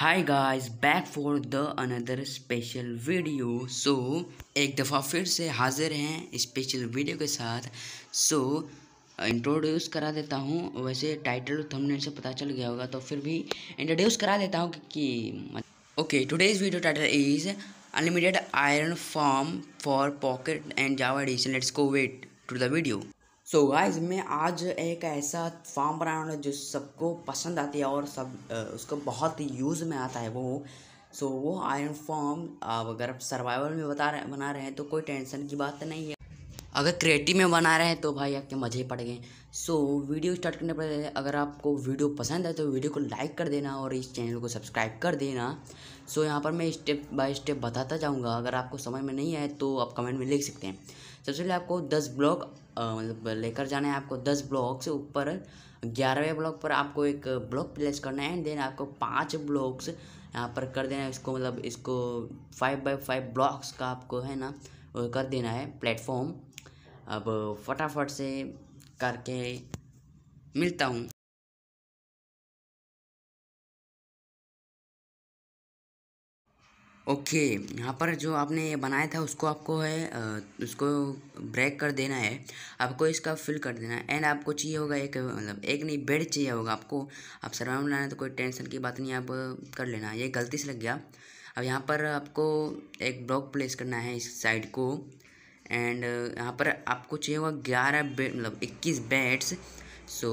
hi guys back for the another special video so एक दफ़ा फिर से हाजिर हैं स्पेशल वीडियो के साथ सो so, इंट्रोड्यूस करा देता हूँ वैसे टाइटल थंबनेल से पता चल गया होगा तो फिर भी इंट्रोड्यूस करा देता हूँ कि okay today's video title is unlimited iron farm for pocket and Java edition let's go wait to the video so so guys मैं आज एक ऐसा फार्म बनाना जो सबको पसंद आती है और सब उसको बहुत यूज़ में आता है वो सो so, वो आयरन फॉर्म अगर आप सर्वाइवल में बता रहे बना रहे हैं तो कोई टेंशन की बात नहीं है अगर क्रिएटिव में बना रहे हैं तो भाई आपके मज़े ही पड़ गए सो so, वीडियो स्टार्ट करने पर अगर आपको वीडियो पसंद है तो वीडियो को लाइक कर देना और इस चैनल को सब्सक्राइब कर देना सो so, यहाँ पर मैं स्टेप बाय स्टेप बताता जाऊँगा अगर आपको समझ में नहीं आए तो आप कमेंट में लिख सकते हैं सबसे पहले आपको दस ब्लॉक मतलब लेकर जाना है आपको दस ब्लॉक से ऊपर ग्यारहवें ब्लॉक पर आपको एक ब्लॉक प्लेस करना है एंड देन आपको पाँच ब्लॉक्स यहाँ पर कर देना है इसको मतलब इसको फाइव बाई फाइव ब्लॉक्स का आपको है ना कर देना है प्लेटफॉर्म अब फटाफट से करके मिलता हूँ ओके यहाँ पर जो आपने बनाया था उसको आपको है उसको ब्रेक कर देना है आपको इसका फिल कर देना है एंड आपको चाहिए होगा एक मतलब एक नहीं बेड चाहिए होगा आपको आप सर्वाइव बनाना है तो कोई टेंशन की बात नहीं आप कर लेना ये गलती से लग गया अब यहाँ पर आपको एक ब्लॉक प्लेस करना है इस साइड को एंड यहाँ पर आपको चाहिए होगा ग्यारह बेड मतलब इक्कीस बेड्स सो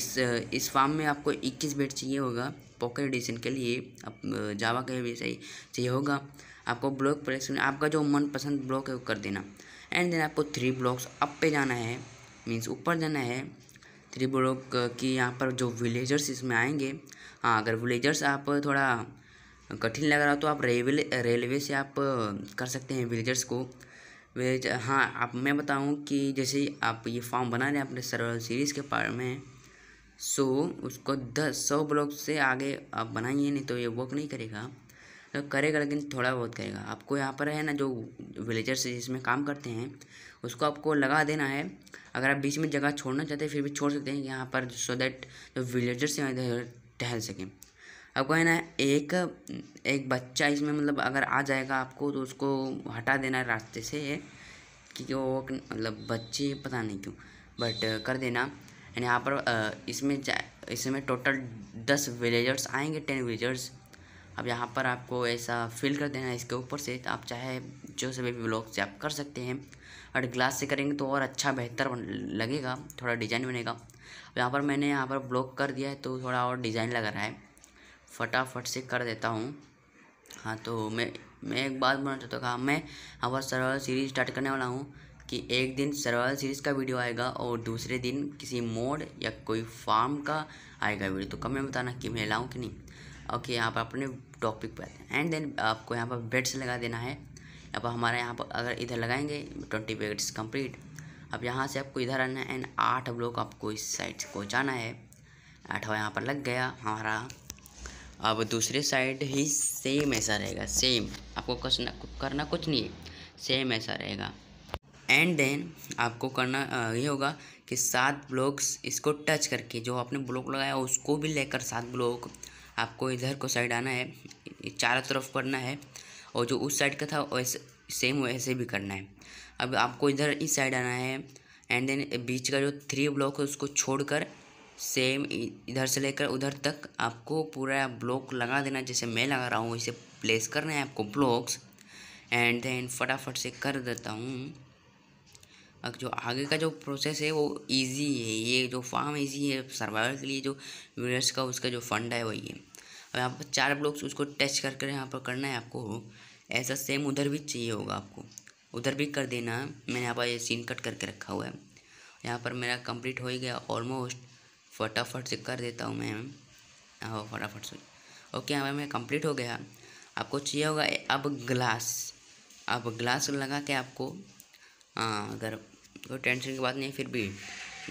इस इस फार्म में आपको इक्कीस बेड चाहिए होगा पॉकेट एडिशन के लिए जावा के भी सही चाहिए होगा आपको ब्लॉक प्रेस आपका जो मनपसंद ब्लॉक है वो कर देना एंड देन आपको थ्री ब्लॉक्स अप पे जाना है मीन्स ऊपर जाना है थ्री ब्लॉक की यहाँ पर जो विलेजर्स इसमें आएंगे हाँ अगर विलेजर्स आप थोड़ा कठिन लग रहा हो तो आप रेलवे रेलवे से आप कर सकते हैं विलेजर्स को विलेज हाँ आप मैं बताऊँ कि जैसे आप ये फॉर्म बना रहे हैं अपने सर्वर सीरीज़ के पार्ट में सो उसको दस सौ ब्लॉक से आगे आप बनाइए नहीं तो ये वर्क नहीं करेगा तो करेगा लेकिन थोड़ा बहुत करेगा आपको यहाँ पर है ना जो विलेजर्स जिसमें काम करते हैं उसको आपको लगा देना है अगर आप बीच में जगह छोड़ना चाहते हैं फिर भी छोड़ सकते हैं यहाँ पर सो दैट जो विलेजर्स हैं इधर टहल सकें आपको है ना एक एक बच्चा इसमें मतलब अगर आ जाएगा आपको तो उसको हटा देना है रास्ते से क्योंकि वो मतलब बच्चे पता नहीं क्यों बट कर देना एंड यहाँ पर इसमें इसमें टोटल दस विलेजर्स आएंगे टेन विलेजर्स अब यहाँ पर आपको ऐसा फिल कर देना है इसके ऊपर से आप चाहे जो से भी ब्लॉग से आप कर सकते हैं और ग्लास से करेंगे तो और अच्छा बेहतर लगेगा थोड़ा डिजाइन बनेगा यहाँ पर मैंने यहाँ पर ब्लॉक कर दिया है तो थोड़ा और डिज़ाइन लग रहा है फटाफट से कर देता हूँ हाँ तो मैं मैं एक बात बोलना चाहता हूँ मैं पर सरल सीरीज स्टार्ट करने वाला हूँ कि एक दिन सर्वाइवल सीरीज़ का वीडियो आएगा और दूसरे दिन किसी मोड या कोई फार्म का आएगा वीडियो तो कमेंट में बताना कि मैं लाऊँ कि नहीं ओके यहाँ पर अपने टॉपिक पर आते हैं एंड देन आपको यहाँ पर बेड्स लगा देना है अब हमारे यहाँ पर अगर इधर लगाएंगे ट्वेंटी बेड्स कंप्लीट अब यहाँ से आपको इधर आना है एंड आठ ब्लॉक आपको इस साइड को जाना है आठवा यहाँ पर लग गया हमारा अब दूसरे साइड ही सेम ऐसा रहेगा सेम आपको कुछ ना करना कुछ नहीं है सेम ऐसा रहेगा एंड देन आपको करना ये होगा कि सात ब्लॉक्स इसको टच करके जो आपने ब्लॉक लगाया उसको भी लेकर सात ब्लॉक आपको इधर को साइड आना है चारों तरफ करना है और जो उस साइड का था वैसे सेम वैसे भी करना है अब आपको इधर इस साइड आना है एंड देन बीच का जो थ्री ब्लॉक है उसको छोड़कर सेम इधर से लेकर उधर तक आपको पूरा ब्लॉक लगा देना जैसे मैं लगा रहा हूँ इसे प्लेस करना है आपको ब्लॉक्स एंड देन फटाफट से कर देता हूँ अब जो आगे का जो प्रोसेस है वो इजी है ये जो फार्म इजी है सर्वाइवल के लिए जो व्यूर्स का उसका जो फंड है वही है अब यहाँ पर चार ब्लॉक्स उसको टच कर कर यहाँ पर करना है आपको ऐसा सेम उधर भी चाहिए होगा आपको उधर भी कर देना मैंने यहाँ पर ये सीन कट करके रखा हुआ है यहाँ पर मेरा कंप्लीट हो ही गया ऑलमोस्ट फटाफट से कर देता हूँ मैं हाँ फटाफट से ओके यहाँ पर मैं कंप्लीट हो गया आपको चाहिए होगा अब ग्लास अब ग्लास लगा के आपको आ, हाँ, अगर कोई तो टेंशन की बात नहीं है फिर भी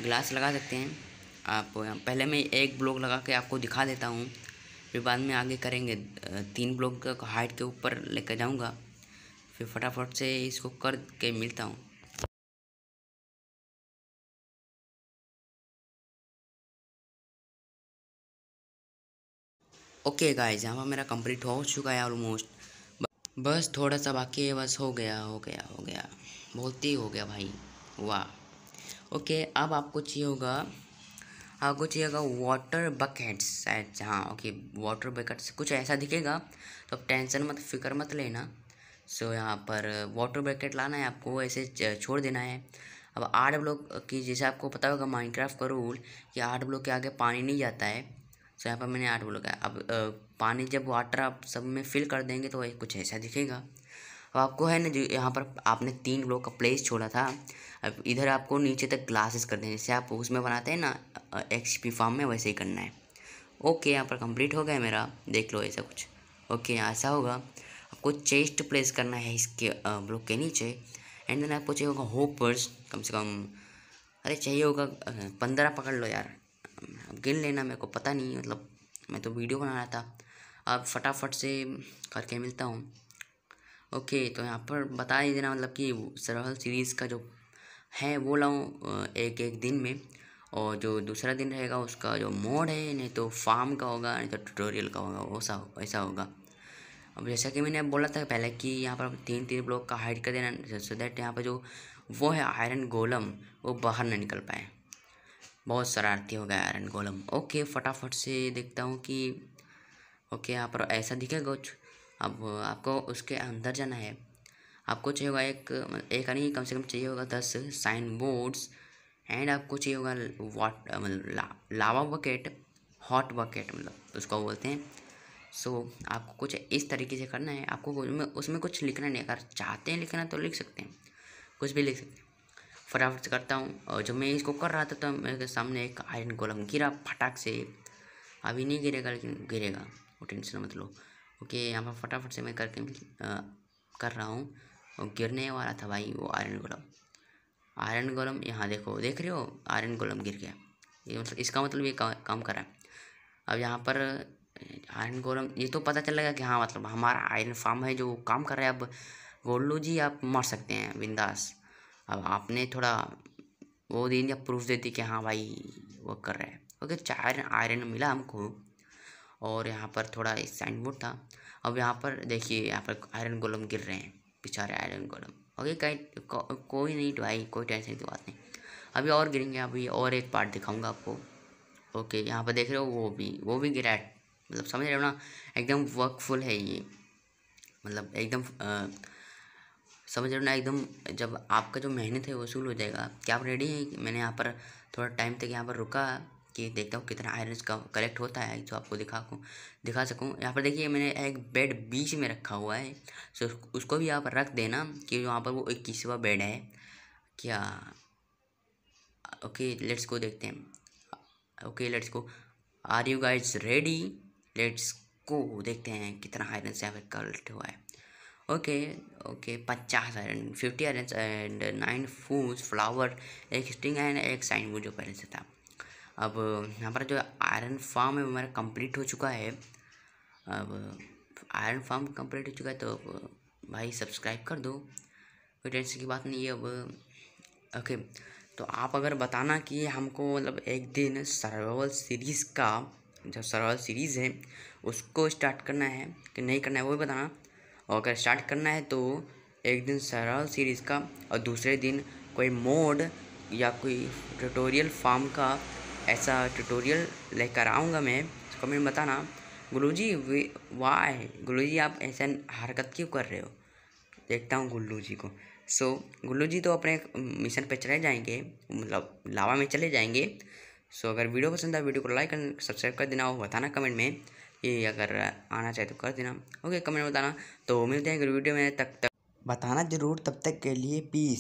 ग्लास लगा सकते हैं आप पहले मैं एक ब्लॉक लगा के आपको दिखा देता हूँ फिर बाद में आगे करेंगे तीन ब्लॉक का हाइट के ऊपर लेकर जाऊँगा फिर फटाफट से इसको कर के मिलता हूँ ओके गाइस यहाँ पर मेरा कंप्लीट हो चुका है ऑलमोस्ट बस थोड़ा सा बाकी है बस हो गया हो गया हो गया बहुत ही हो गया भाई वाह ओके अब आपको चाहिए होगा आपको चाहिए होगा वाटर बकेट्स शायद हाँ ओके वाटर बकेट्स कुछ ऐसा दिखेगा तो आप टेंशन मत फिक्र मत लेना सो so, यहाँ पर वाटर बकेट लाना है आपको ऐसे छोड़ देना है अब आठ ब्लॉक की जैसे आपको पता होगा माइनक्राफ्ट का रूल कि आठ ब्लॉक के आगे पानी नहीं जाता है सो so, यहाँ पर मैंने आठ ब्लॉक है अब पानी जब वाटर आप सब में फिल कर देंगे तो कुछ ऐसा दिखेगा अब तो आपको है ना जो यहाँ पर आपने तीन ब्लॉक का प्लेस छोड़ा था अब इधर आपको नीचे तक ग्लासेस कर देने जैसे आप उसमें बनाते हैं ना एक्स पी फॉर्म में वैसे ही करना है ओके यहाँ पर कंप्लीट हो गया मेरा देख लो ऐसा कुछ ओके ऐसा होगा आपको चेस्ट प्लेस करना है इसके ब्लॉक के नीचे एंड देन आपको चाहिए होगा होपर्स कम से कम अरे चाहिए होगा पंद्रह पकड़ लो यार गिन लेना मेरे को पता नहीं मतलब मैं तो वीडियो बना रहा था अब फटाफट से करके मिलता हूँ ओके तो यहाँ पर बता ही देना मतलब कि सरहल सीरीज़ का जो है वो लाऊँ एक एक दिन में और जो दूसरा दिन रहेगा उसका जो मोड है नहीं तो फार्म का होगा नहीं तो ट्यूटोरियल का होगा वैसा हो, ऐसा होगा अब जैसा कि मैंने बोला था पहले कि यहाँ पर तीन तीन ब्लॉक का हाइड कर देना सो दैट यहाँ पर जो वो है आयरन गोलम वो बाहर ना निकल पाए बहुत शरारती हो गया आयरन गोलम ओके फटाफट से देखता हूँ कि ओके यहाँ पर ऐसा दिखेगा कुछ अब आपको उसके अंदर जाना है आपको चाहिए होगा एक एक नहीं कम से कम चाहिए होगा दस साइन बोर्ड्स एंड आपको चाहिए होगा वाट मतलब ला, लावा बकेट हॉट बकेट मतलब उसको बोलते हैं सो so, आपको कुछ इस तरीके से करना है आपको उसमें उसमें कुछ लिखना नहीं अगर चाहते हैं लिखना तो लिख सकते हैं कुछ भी लिख सकते हैं फटाफट से करता हूँ और जब मैं इसको कर रहा था तो मेरे सामने एक आयरन गोलम गिरा फटाक से अभी नहीं गिरेगा लेकिन गिरेगा वो टेंशन मतलब ओके यहाँ पर फटाफट से मैं करके आ, कर रहा हूँ और गिरने वाला था भाई वो आयरन गोलम आयरन गोलम यहाँ देखो देख रहे हो आयरन गोलम गिर गया ये मतलब इसका मतलब ये का, काम कर रहा है अब यहाँ पर आयरन गोलम ये तो पता चल गया कि हाँ मतलब हमारा आयरन फार्म है जो काम कर रहा है अब गोल्लू जी आप मर सकते हैं बिंदास अब आपने थोड़ा वो दिन या प्रूफ दे दी कि हाँ भाई वो कर रहा है ओके चार आयरन मिला हमको और यहाँ पर थोड़ा साइन बोर्ड था अब यहाँ पर देखिए यहाँ पर आयरन गोलम गिर रहे हैं बेचारे आयरन गोलम ओके कहीं को, कोई नहीं भाई कोई टेंशन की बात नहीं अभी और गिरेंगे अभी और एक पार्ट दिखाऊंगा आपको ओके यहाँ पर देख रहे हो वो भी वो भी गिरा है मतलब समझ रहे हो ना एकदम वर्कफुल है ये मतलब एकदम समझ रहे हो ना एकदम जब आपका जो मेहनत है वसूल हो जाएगा क्या आप रेडी हैं मैंने यहाँ पर थोड़ा टाइम तक यहाँ पर रुका कि देखता हूँ कितना आयरन का कलेक्ट होता है जो आपको दिखा दिखा सकूँ यहाँ पर देखिए मैंने एक बेड बीच में रखा हुआ है सो उसको भी आप रख देना कि वहाँ पर वो इक्कीसवा बेड है क्या ओके लेट्स को देखते हैं okay let's go are you guys ready let's go देखते हैं कितना आयरन से यहाँ पर कलेक्ट हुआ है ओके ओके पचास iron fifty iron and nine fuse flower एक स्टिंग एंड एक साइन वो जो पहले से था अब हमारा जो आयरन फार्म है हमारा कंप्लीट हो चुका है अब आयरन फार्म कंप्लीट हो चुका है तो भाई सब्सक्राइब कर दो कोई टेंशन की बात नहीं है अब ओके तो आप अगर बताना कि हमको मतलब एक दिन सर्वाइवल सीरीज़ का जो सर्वाइवल सीरीज़ है उसको स्टार्ट करना है कि नहीं करना है वो भी बताना और अगर स्टार्ट करना है तो एक दिन सर्वाइवल सीरीज़ का और दूसरे दिन कोई मोड या कोई ट्यूटोरियल फार्म का ऐसा ट्यूटोरियल लेकर आऊँगा मैं कमेंट बताना गुल्लू जी वाह है गुल्लू जी आप ऐसा हरकत क्यों कर रहे हो देखता हूँ गुल्लू जी को सो so, गुल्लू जी तो अपने मिशन पे चले जाएंगे मतलब लावा में चले जाएंगे सो so, अगर वीडियो पसंद आए वीडियो को लाइक कर सब्सक्राइब कर देना और बताना कमेंट में कि अगर आना चाहे तो कर देना ओके कमेंट में बताना तो मिलते हैं अगर वीडियो में तक तक बताना ज़रूर तब तक के लिए पीस